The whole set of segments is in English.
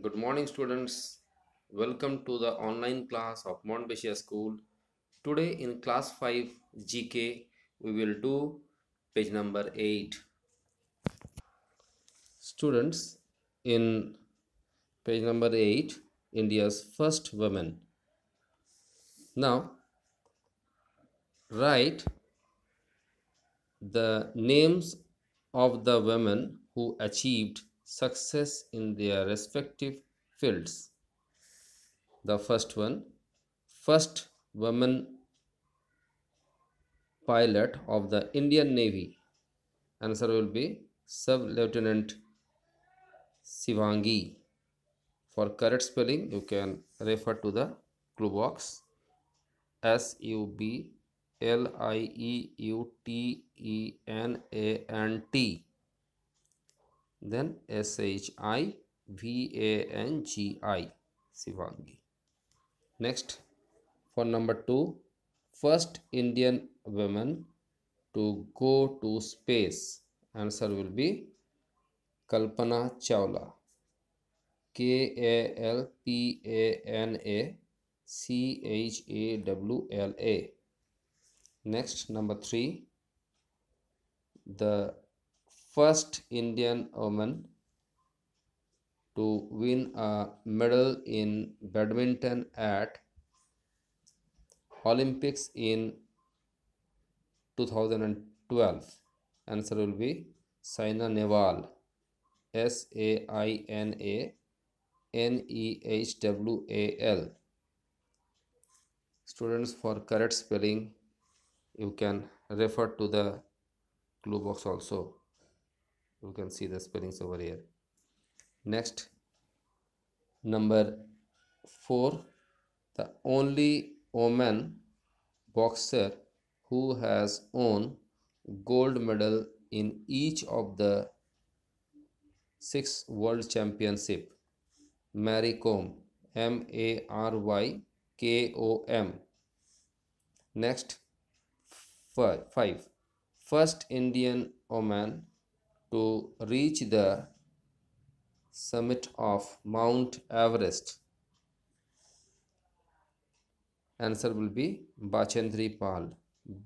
Good morning students. Welcome to the online class of Montbéliard School. Today in class 5 GK we will do page number 8. Students in page number 8 India's first woman. Now write the names of the women who achieved success in their respective fields. The first one, first woman pilot of the Indian Navy. Answer will be Sub Lieutenant Sivangi. For correct spelling, you can refer to the clue box S U B L I E U T E N A N T then S-H-I-V-A-N-G-I Sivangi. Next for number two, first Indian woman to go to space answer will be Kalpana Chawla K A L P A N A C H A W L A next number 3 the first Indian woman to win a medal in badminton at Olympics in 2012. Answer will be Saina Nehwal. S A I N A N E H W A L. Students, for correct spelling, you can refer to the clue box also you can see the spellings over here next number 4 the only woman boxer who has won gold medal in each of the six world championship mary kom m a r y k o m next five, first indian woman to reach the summit of Mount Everest? Answer will be Bachendri Pal.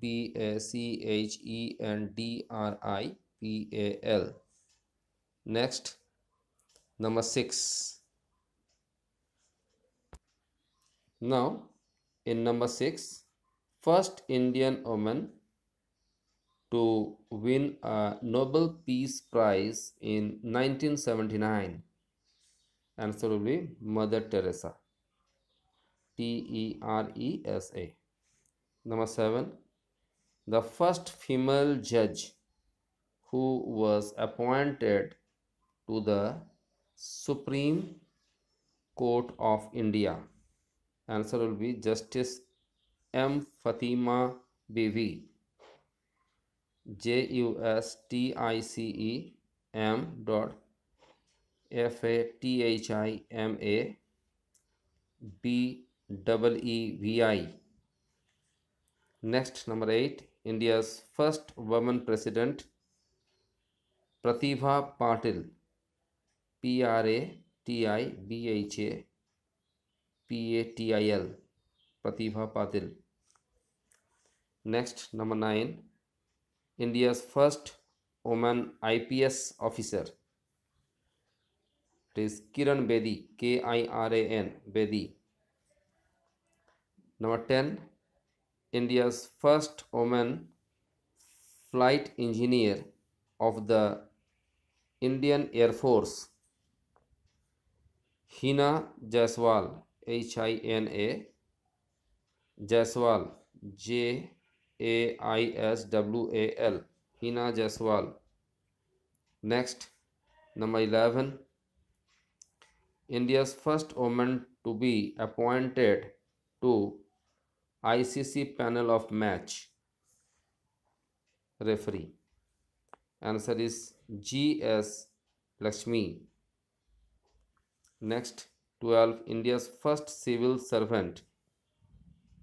B A C H E N D R I P A L. Next, number 6. Now, in number six, first Indian woman to win a Nobel Peace Prize in 1979? Answer will be Mother Teresa. T E R E S A. Number 7. The first female judge who was appointed to the Supreme Court of India. Answer will be Justice M. Fatima Bibi. J U S T I C E M dot F A T H I M A B double E V I next number eight India's first woman president Pratibha Patil P R A T I B H A P A T I L Pratibha Patil next number nine India's first woman IPS officer. It is Kiran Bedi, K I R A N, Bedi. Number 10, India's first woman flight engineer of the Indian Air Force, Hina Jaiswal, H I N A, Jaiswal, J a I S W A L. Hina Jaiswal. Next, number 11. India's first woman to be appointed to ICC panel of match referee. Answer is G S Lakshmi. Next, 12. India's first civil servant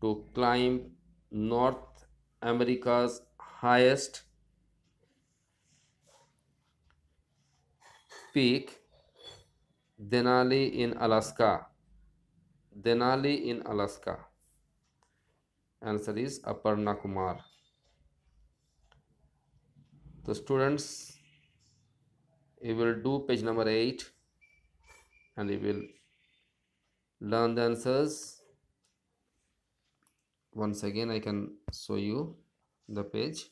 to climb North America's highest peak, Denali in Alaska. Denali in Alaska. Answer is Aparna Kumar. The students, you will do page number 8 and you will learn the answers once again I can show you the page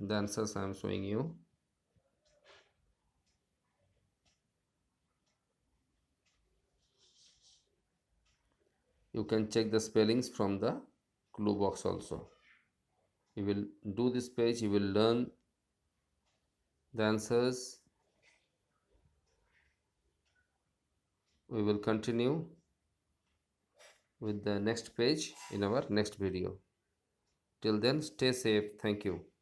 the answers I am showing you you can check the spellings from the clue box also you will do this page you will learn the answers we will continue with the next page in our next video till then stay safe thank you